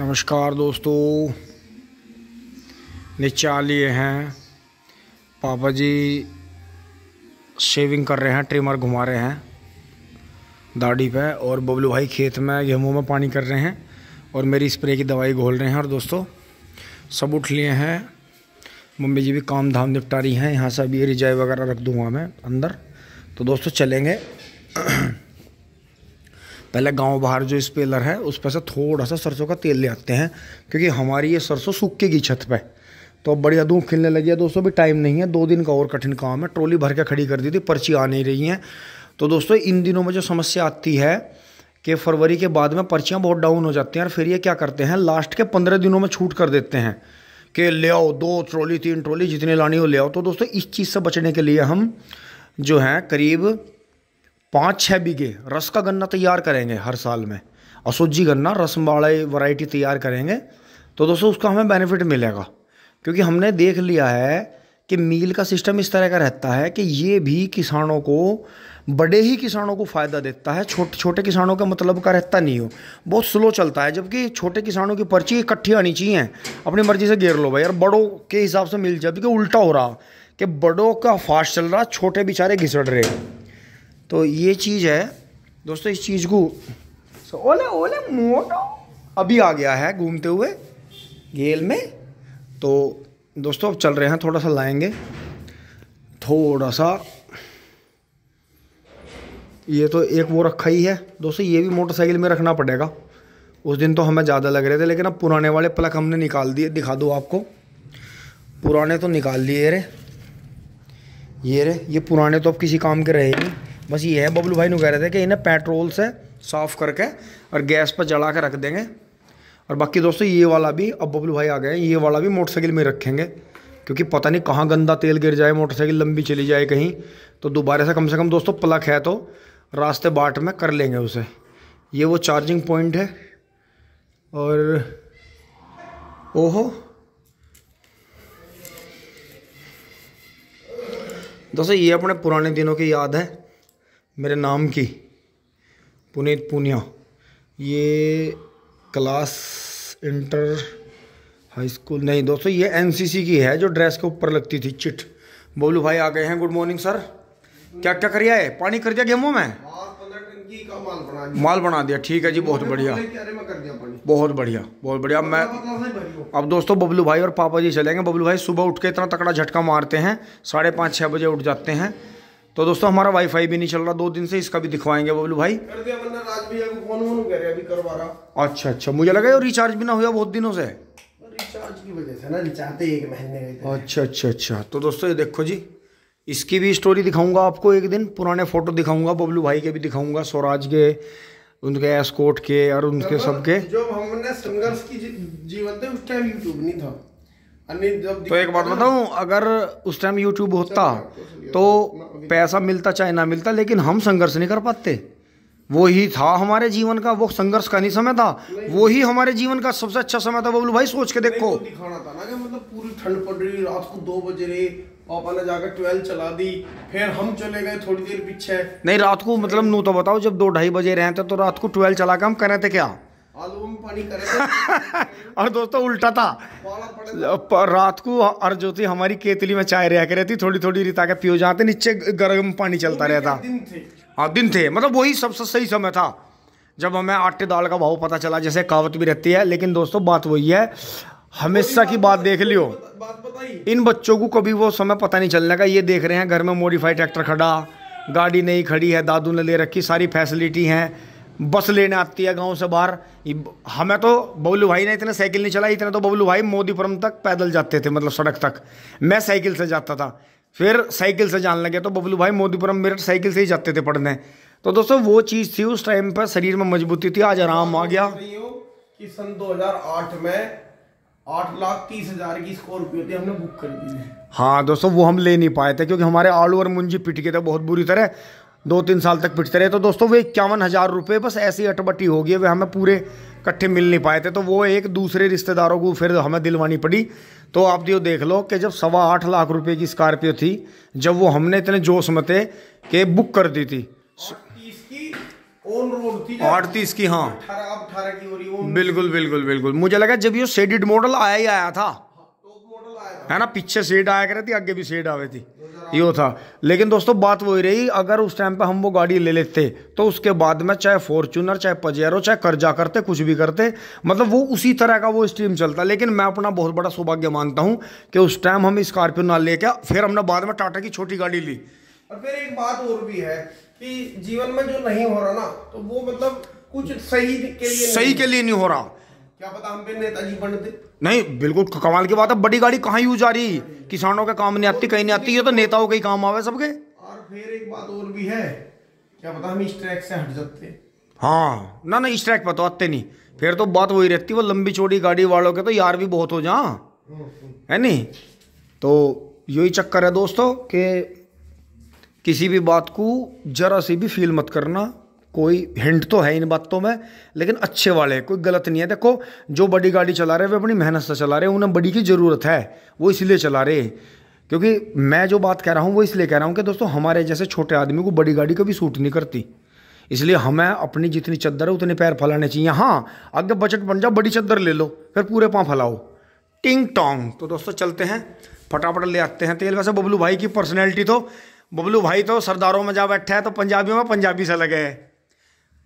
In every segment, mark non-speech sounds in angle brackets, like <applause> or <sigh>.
नमस्कार दोस्तों नीचे लिए हैं पापा जी शेविंग कर रहे हैं ट्रिमर घुमा रहे हैं दाढ़ी पे और बबलू भाई खेत में गेहूँ में पानी कर रहे हैं और मेरी स्प्रे की दवाई घोल रहे हैं और दोस्तों सब उठ लिए हैं मम्मी जी भी काम धाम निपटा रही हैं यहाँ से अभी रिजाई वगैरह रख दूँगा मैं अंदर तो दोस्तों चलेंगे पहले गांव बाहर जो स्पेलर है उस पर से थोड़ा सा सरसों का तेल ले आते हैं क्योंकि हमारी ये सरसों सूखेगी छत पर तो अब बढ़िया धूप खिलने लगी है दोस्तों अभी टाइम नहीं है दो दिन का और कठिन काम है ट्रॉली भर के खड़ी कर दी थी पर्ची आ नहीं रही हैं तो दोस्तों इन दिनों में जो समस्या आती है कि फरवरी के बाद में पर्चियाँ बहुत डाउन हो जाती हैं और फिर ये क्या करते हैं लास्ट के पंद्रह दिनों में छूट कर देते हैं कि ले आओ दो ट्रॉली तीन ट्रॉली जितने लानी हो ले आओ तो दोस्तों इस चीज़ से बचने के लिए हम जो हैं करीब पाँच छः बीघे रस का गन्ना तैयार करेंगे हर साल में और सूजी गन्ना रसम वाले वैरायटी तैयार करेंगे तो दोस्तों उसका हमें बेनिफिट मिलेगा क्योंकि हमने देख लिया है कि मील का सिस्टम इस तरह का रहता है कि ये भी किसानों को बड़े ही किसानों को फ़ायदा देता है छोटे छोटे किसानों का मतलब का रहता नहीं हो बहुत स्लो चलता है जबकि छोटे किसानों की पर्ची इकट्ठी आनी चाहिए अपनी मर्ज़ी से घेर लो भाई यार बड़ों के हिसाब से मिल जाए क्योंकि उल्टा हो रहा कि बड़ों का फास्ट चल रहा छोटे बेचारे घिसड़ रहे तो ये चीज़ है दोस्तों इस चीज़ को सो ओले ओले मोटो अभी आ गया है घूमते हुए गेल में तो दोस्तों अब चल रहे हैं थोड़ा सा लाएंगे थोड़ा सा ये तो एक वो रखा ही है दोस्तों ये भी मोटरसाइकिल में रखना पड़ेगा उस दिन तो हमें ज़्यादा लग रहे थे लेकिन अब पुराने वाले प्लग हमने निकाल दिए दिखा दो आपको पुराने तो निकाल लिए रे ये रे ये पुराने तो अब किसी काम के रहे नहीं बस ये है बबलू भाई ने कह रहे थे कि इन्हें पेट्रोल से साफ़ करके और गैस पर जला के रख देंगे और बाकी दोस्तों ये वाला भी अब बबलू भाई आ गए ये वाला भी मोटरसाइकिल में रखेंगे क्योंकि पता नहीं कहाँ गंदा तेल गिर जाए मोटरसाइकिल लंबी चली जाए कहीं तो दोबारा से कम से कम दोस्तों प्लग है तो रास्ते बाट में कर लेंगे उसे ये वो चार्जिंग पॉइंट है और ओहो दोस्तों ये अपने पुराने दिनों की याद है मेरे नाम की पुनीत पुनिया ये क्लास इंटर हाई स्कूल नहीं दोस्तों ये एनसीसी की है जो ड्रेस के ऊपर लगती थी चिट बोलू भाई आ गए हैं गुड मॉर्निंग सर क्या क्या कर है पानी कर दिया गेहूँ में माल बना, माल बना दिया ठीक है जी बहुत तो बढ़िया बहुत बढ़िया बहुत बढ़िया तो मैं अब दोस्तों बबलू भाई और पापा जी चलेंगे बबलू भाई सुबह उठ के इतना तकड़ा झटका मारते हैं साढ़े पाँच छः बजे उठ जाते हैं तो दोस्तों हमारा वाईफाई भी नहीं चल रहा दो दिन से इसका भी दिखवाएंगे बबलू भाई कर दिया राज भैया को फोन वोन कर अभी करवा रहा अच्छा अच्छा मुझे लगा ये रिचार्ज भी ना हुआ बहुत दिनों से रिचार्ज की वजह से ना रिचार्ज एक महीने अच्छा अच्छा अच्छा तो दोस्तों ये देखो जी इसकी भी स्टोरी दिखाऊंगा आपको एक दिन पुराने फोटो दिखाऊंगा बबलू भाई के भी दिखाऊंगा स्वराज के उनके एस्कोट के और उनके सबके जो हमने संघर्ष की जीवन थे उस टाइम यूट्यूब नहीं था तो एक बात बताऊं अगर उस टाइम यूट्यूब होता तो पैसा मिलता चाहे ना मिलता लेकिन हम संघर्ष नहीं कर पाते वो ही था हमारे जीवन का वो संघर्ष का नहीं समय था वो ही हमारे जीवन का सबसे अच्छा समय था बबलू भाई सोच के देखो तो दिखाना था ना कि मतलब पूरी ठंड पड़ रही रात को दो बज रहे पापा ने जाकर ट्वेल्व चला दी फिर हम चले गए थोड़ी देर पीछे नहीं रात को मतलब नू तो बताओ जब दो ढाई बजे रहे थे तो रात को ट्वेल्व चला के हम कर रहे थे क्या <laughs> और दोस्तों उल्टा था रात को और ज्योति हमारी केतली में चाय रहा रहती थोड़ी थोड़ी रिता के पियो जाते नीचे गर्म पानी चलता रहता हाँ दिन थे मतलब वही सबसे सही समय था जब हमें आटे दाल का भाव पता चला जैसे कहावत भी रहती है लेकिन दोस्तों बात वही है हमेशा की बात देख लियो इन बच्चों को कभी वो समय पता नहीं चलने का ये देख रहे हैं घर में मॉडिफाइड ट्रैक्टर खड़ा गाड़ी नहीं खड़ी है दादू ने ले रखी सारी फैसिलिटी हैं बस लेने आती है गांव से बाहर हमें तो बबलू भाई ने इतने साइकिल नहीं चलाई इतने तो बबलू भाई मोदीपुरम तक पैदल जाते थे मतलब सड़क तक मैं साइकिल से जाता था फिर साइकिल से जान लगे तो बबलू भाई मोदीपुरम मेरठ साइकिल से ही जाते थे पढ़ने तो दोस्तों वो चीज़ थी उस टाइम पर शरीर में मजबूती थी आज आराम आ गया कि सन दो में आठ लाख तीस हजार की स्कॉर्पियो थी हमने बुक कर दी हाँ दोस्तों वो हम ले नहीं पाए थे क्योंकि हमारे आलू और मुंजी पिट गए थे बहुत बुरी तरह दो तीन साल तक पिटते रहे तो दोस्तों वो इक्यावन हज़ार रुपये बस ऐसी अटबट्टी हो गई वे हमें पूरे इकट्ठे मिल नहीं पाए थे तो वो एक दूसरे रिश्तेदारों को फिर हमें दिलवानी पड़ी तो आप जो देख लो कि जब सवा आठ लाख रुपए की स्कॉर्पियो थी जब वो हमने इतने जोश में थे कि बुक कर दी थी अड़तीस की हाँ बिल्कुल बिल्कुल बिल्कुल मुझे लगा जब ये सेडिड मॉडल आया ही आया था है ना पीछे सेट आया करे थी आगे भी सेट आवे थी यो था लेकिन दोस्तों बात वही रही अगर उस टाइम पे हम वो गाड़ी ले लेते तो उसके बाद में चाहे फॉर्चूनर चाहे पजेरो चाहे कर्जा करते कुछ भी करते मतलब वो उसी तरह का वो स्ट्रीम चलता लेकिन मैं अपना बहुत बड़ा सौभाग्य मानता हूँ कि उस टाइम हम स्कॉर्पियो ना लेके फिर हमने बाद में टाटा की छोटी गाड़ी ली और फिर एक बात और भी है कि जीवन में जो नहीं हो रहा ना तो वो मतलब कुछ सही के लिए सही के लिए नहीं हो रहा क्या पता हम पे नेताजी बनते नहीं बिल्कुल कमाल की बात है बड़ी गाड़ी कहाँ यूज आ रही किसानों के काम नहीं आती कहीं नहीं आती ये तो नेताओं के ही काम आवे सबके और फिर एक बात और भी है क्या पता हम इस ट्रैक से हट जाते हाँ ना ना इस ट्रैक पर तो आते नहीं फिर तो बात वही रहती वो लंबी चौड़ी गाड़ी वालों के तो यार भी बहुत हो जा हम्म, हम्म। है नहीं तो यही चक्कर है दोस्तों कि किसी भी बात को जरा सी भी फील मत करना कोई हिंट तो है इन बातों में लेकिन अच्छे वाले कोई गलत नहीं है देखो जो बड़ी गाड़ी चला रहे हैं वे अपनी मेहनत से चला रहे हैं उन्हें बड़ी की ज़रूरत है वो इसलिए चला रहे क्योंकि मैं जो बात कह रहा हूँ वो इसलिए कह रहा हूँ कि दोस्तों हमारे जैसे छोटे आदमी को बड़ी गाड़ी कभी सूट नहीं करती इसलिए हमें अपनी जितनी चद्दर है उतने पैर फैलाने चाहिए हाँ अगर बजट बन जाओ बड़ी चद्दर ले लो फिर पूरे पाँव फैलाओ टिंग टोंग तो दोस्तों चलते हैं फटाफट ले आते हैं तेल वैसे बबलू भाई की पर्सनैलिटी तो बबलू भाई तो सरदारों में जा बैठा है तो पंजाबियों में पंजाबी से लगे हैं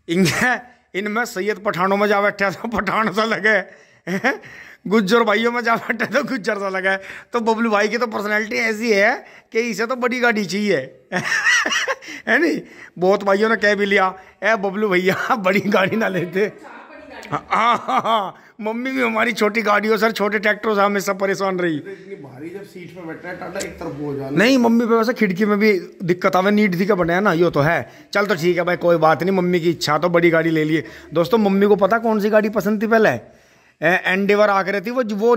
इनके इनमें सैयद पठानों में जा बैठे तो पठान सा लगे गुज्जर भाइयों में जा बैठे तो गुज्जर सा लगे तो बबलू भाई की तो पर्सनैलिटी ऐसी है कि इसे तो बड़ी गाड़ी चाहिए है नहीं बहुत भाइयों ने कह भी लिया ए बबलू भैया बड़ी गाड़ी ना लेते <laughs> मम्मी भी हमारी छोटी गाड़ियों सर छोटे ट्रैक्टरों से हमेशा परेशान रही इतनी भारी जब सीट में बैठना है टाटा एक तरफ हो जाना नहीं मम्मी पे वैसे खिड़की में भी दिक्कत आवे नीट दिखा बने ना यो तो है चल तो ठीक है भाई कोई बात नहीं मम्मी की इच्छा तो बड़ी गाड़ी ले लिए दोस्तों मम्मी को पता कौन सी गाड़ी पसंद थी पहले एंडेवर आकर थी वो वो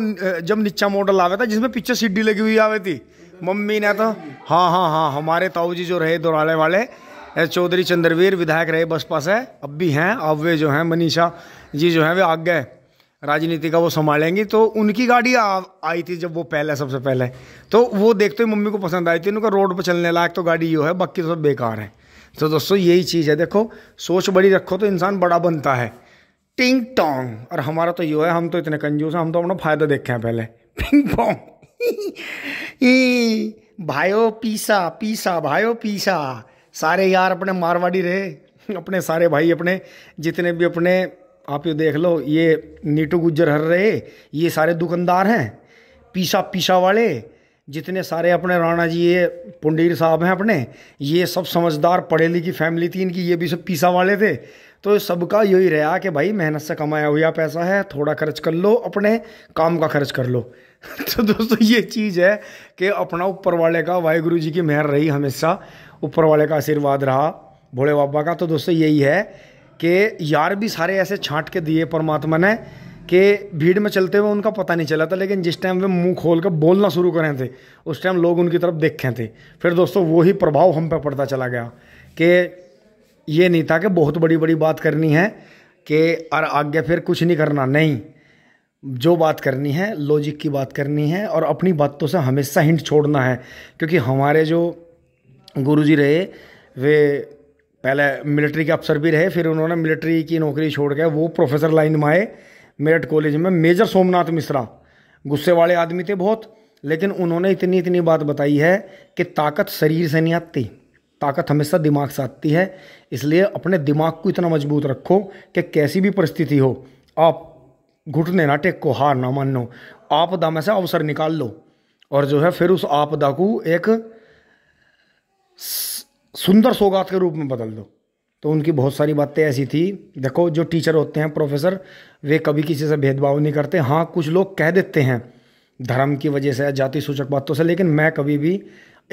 जब नीचा मॉडल आवे था जिसमें पीछे सीढ़ी लगी हुई आवे थी मम्मी ने तो हाँ हाँ हाँ हमारे ताऊ जी जो रहे दुराले वाले चौधरी चंद्रवीर विधायक रहे बसपा से अब भी हैं अब वे जो हैं मनीषा जी जो हैं वे गए राजनीति का वो संभालेंगी तो उनकी गाड़ी आई थी जब वो पहले सबसे पहले तो वो देखते हुए मम्मी को पसंद आई थी उनका रोड पर चलने लायक तो गाड़ी यो है बाकी तो सब बेकार है तो दोस्तों यही चीज़ है देखो सोच बड़ी रखो तो इंसान बड़ा बनता है टिंग टोंग और हमारा तो यो है हम तो इतने कंजूस हैं हम तो अपना फ़ायदा देखे हैं पहले पिंग पोंग <laughs> भायो पीसा पीसा भाइयो पीसा सारे यार अपने मारवाड़ी रहे अपने सारे भाई अपने जितने भी अपने आप ये देख लो ये नीटू गुज्जर हर रहे ये सारे दुकानदार हैं पीसा पीसा वाले जितने सारे अपने राणा जी ये पुंडीर साहब हैं अपने ये सब समझदार पढ़े लिखी फैमिली थी इनकी ये भी सब पीसा वाले थे तो सबका यही रहा कि भाई मेहनत से कमाया हुआ पैसा है थोड़ा खर्च कर लो अपने काम का खर्च कर लो <laughs> तो दोस्तों ये चीज़ है कि अपना ऊपर वाले का वाहेगुरु जी की मेहर रही हमेशा ऊपर वाले का आशीर्वाद रहा भोले बाबा का तो दोस्तों यही है कि यार भी सारे ऐसे छांट के दिए परमात्मा ने कि भीड़ में चलते हुए उनका पता नहीं चला था लेकिन जिस टाइम वे मुंह खोल कर बोलना शुरू करे थे उस टाइम लोग उनकी तरफ देखे थे फिर दोस्तों वही प्रभाव हम पर पड़ता चला गया कि ये नहीं था कि बहुत बड़ी बड़ी बात करनी है कि और आगे फिर कुछ नहीं करना नहीं जो बात करनी है लॉजिक की बात करनी है और अपनी बातों से हमेशा हिंट छोड़ना है क्योंकि हमारे जो गुरु जी रहे वे पहले मिलिट्री के अफसर भी रहे फिर उन्होंने मिलिट्री की नौकरी छोड़ के वो प्रोफेसर लाइन में आए मेरठ कॉलेज में मेजर सोमनाथ मिश्रा गुस्से वाले आदमी थे बहुत लेकिन उन्होंने इतनी इतनी बात बताई है कि ताकत शरीर से नहीं आती ताकत हमेशा दिमाग से आती है इसलिए अपने दिमाग को इतना मजबूत रखो कि कैसी भी परिस्थिति हो आप घुटने ना टेक को हार ना मानो आपदा में से अवसर निकाल लो और जो है फिर उस आपदा को एक सुंदर सौगात के रूप में बदल दो तो उनकी बहुत सारी बातें ऐसी थी देखो जो टीचर होते हैं प्रोफेसर वे कभी किसी से भेदभाव नहीं करते हाँ कुछ लोग कह देते हैं धर्म की वजह से जाति सूचक बातों से लेकिन मैं कभी भी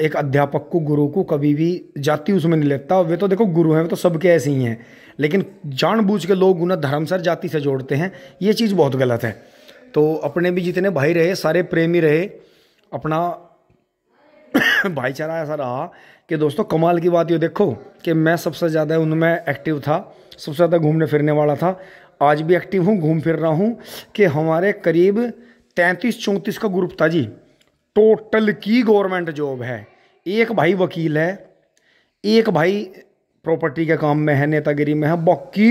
एक अध्यापक को गुरु को कभी भी जाति उसमें नहीं लेता वे तो देखो गुरु हैं वे तो सबके ऐसे ही हैं लेकिन जानबूझ के लोग उन्हें धर्म सर जाति से जोड़ते हैं ये चीज़ बहुत गलत है तो अपने भी जितने भाई रहे सारे प्रेमी रहे अपना भाईचारा ऐसा रहा कि दोस्तों कमाल की बात ये देखो कि मैं सबसे ज़्यादा उनमें एक्टिव था सबसे ज़्यादा घूमने फिरने वाला था आज भी एक्टिव हूँ घूम फिर रहा हूँ कि हमारे करीब तैंतीस चौंतीस का ग्रुप था जी टोटल की गवर्नमेंट जॉब है एक भाई वकील है एक भाई प्रॉपर्टी के काम में है नेतागिरी में है बाकी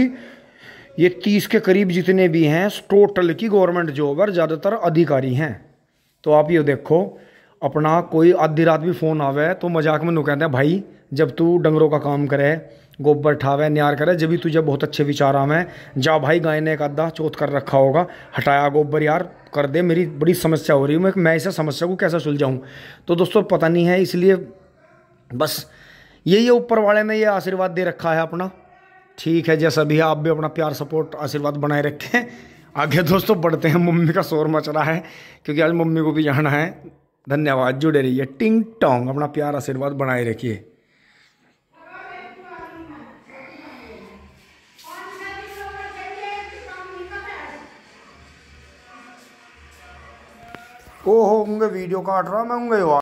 ये तीस के करीब जितने भी हैं टोटल की गवर्नमेंट जॉब और ज़्यादातर अधिकारी हैं तो आप ये देखो अपना कोई आधी रात भी फ़ोन आवे तो मजाक में नो कहते हैं भाई जब तू डंगरों का काम करे गोबर ठावे न्यार करे जब भी तुझे बहुत अच्छे विचार आवे जा भाई गाय ने एक आधा चोत कर रखा होगा हटाया गोबर यार कर दे मेरी बड़ी समस्या हो रही है मैं इसे इस समस्या को कैसे सुलझाऊँ तो दोस्तों पता नहीं है इसलिए बस यही है ऊपर वाले ने यह आशीर्वाद दे रखा है अपना ठीक है जैसा भी है आप भी अपना प्यार सपोर्ट आशीर्वाद बनाए रखें आगे दोस्तों बढ़ते हैं मम्मी का शोर मच रहा है क्योंकि आज मम्मी को भी जाना है धन्यवाद जुड़े रहिए टिंग टोंग अपना प्यार आशीर्वाद बनाए रखिए ओहो हो वीडियो काट रहा मैं उनके